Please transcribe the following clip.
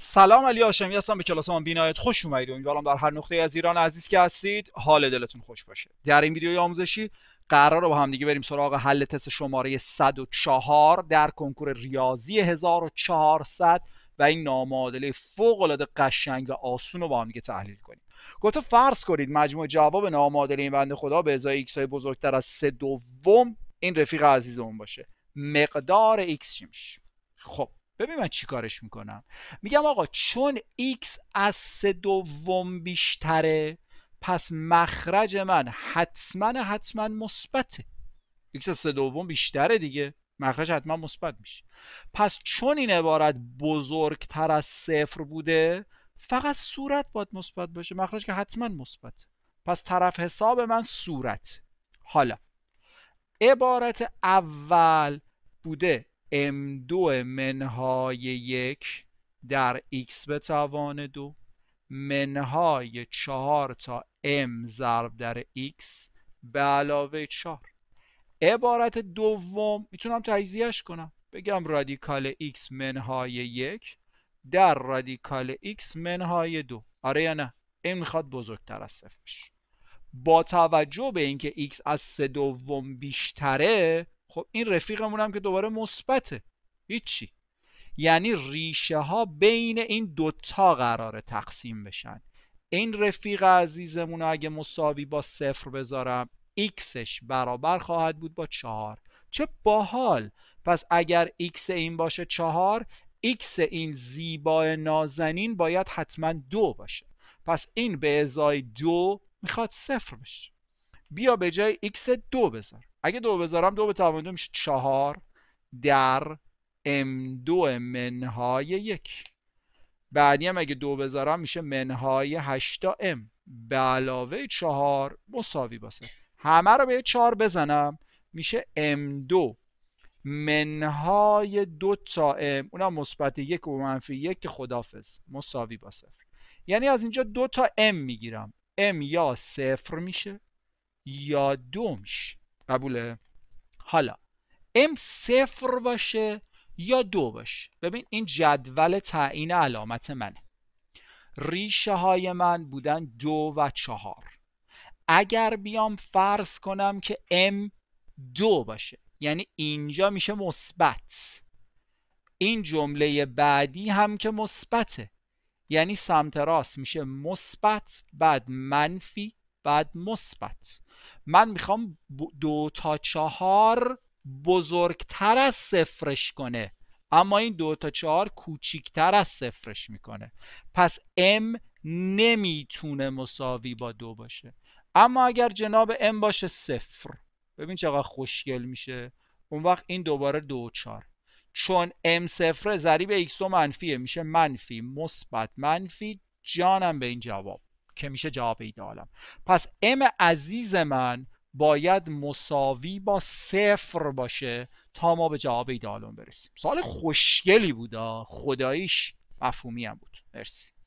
سلام علی هاشمی هستم به ما بینایت خوش اومدید امیدوارم در هر نقطه از ایران عزیز که هستید حال دلتون خوش باشه در این ویدیوی آموزشی قرار رو با هم دیگه بریم سراغ حل تست شماره 104 در کنکور ریاضی 1400 و این نامادله فوق العاده قشنگ و آسون رو با هم دیگه تحلیل کنیم گفته فرض کنید مجموع جواب نامعادله این بنده خدا به ازای ایکس های بزرگتر از 3 دوم این رفیق عزیزمون باشه مقدار ایکس چی میشه خب ببین من چی کارش میکنم میگم آقا چون x از سه دوم بیشتره پس مخرج من حتما حتما مثبته x از سه دوم بیشتره دیگه مخرج حتما مثبت میشه پس چون این عبارت بزرگتر از صفر بوده فقط صورت باید مثبت باشه مخرج که حتما مثبت پس طرف حساب من صورت حالا عبارت اول بوده m دو منهای یک در x به توان دو منهای چهار تا m ضرب در x به علاوه چهار عبارت دوم میتونم تجزیهش کنم بگم رادیکال x منهای یک در رادیکال x منهای دو آره یا نه این میخواد بزرگتر از صفرش با توجه به اینکه x از سه دوم بیشتره خب این رفیقمون هم که دوباره مثبته هیچی یعنی ریشه ها بین این دوتا قرار تقسیم بشن این رفیق عزیزمون اگه مساوی با صفر بذارم ایکسش برابر خواهد بود با چهار چه باحال پس اگر ایکس این باشه چهار ایکس این زیبا نازنین باید حتما دو باشه پس این به ازای دو میخواد صفر بشه بیا به جای ایکس دو بذار اگه دو بذارم دو به توان میشه چهار در ام دو منهای یک بعدی هم اگه دو بذارم میشه منهای هشتا ام به علاوه چهار مساوی باسه همه رو به چهار بزنم میشه ام دو منهای دو تا ام اونم مثبت یک و منفی یک که خدافز مساوی با صفر یعنی از اینجا دو تا ام میگیرم ام یا صفر میشه یا دو میشه قبوله حالا ام صفر باشه یا دو باشه ببین این جدول تعیین علامت منه ریشه های من بودن دو و چهار اگر بیام فرض کنم که ام دو باشه یعنی اینجا میشه مثبت این جمله بعدی هم که مثبته یعنی سمت راست میشه مثبت بعد منفی بعد مثبت من میخوام دو تا چهار بزرگتر از صفرش کنه اما این دو تا چهار کوچیکتر از صفرش میکنه پس m نمیتونه مساوی با دو باشه اما اگر جناب m باشه صفر ببین چقدر خوشگل میشه اون وقت این دوباره دو و چون m صفره ضریب x دو منفیه میشه منفی مثبت منفی جانم به این جواب که میشه جواب ایدالم پس ام عزیز من باید مساوی با صفر باشه تا ما به جواب ایدالون برسیم سال خوشگلی بود خداییش مفهومی هم بود مرسی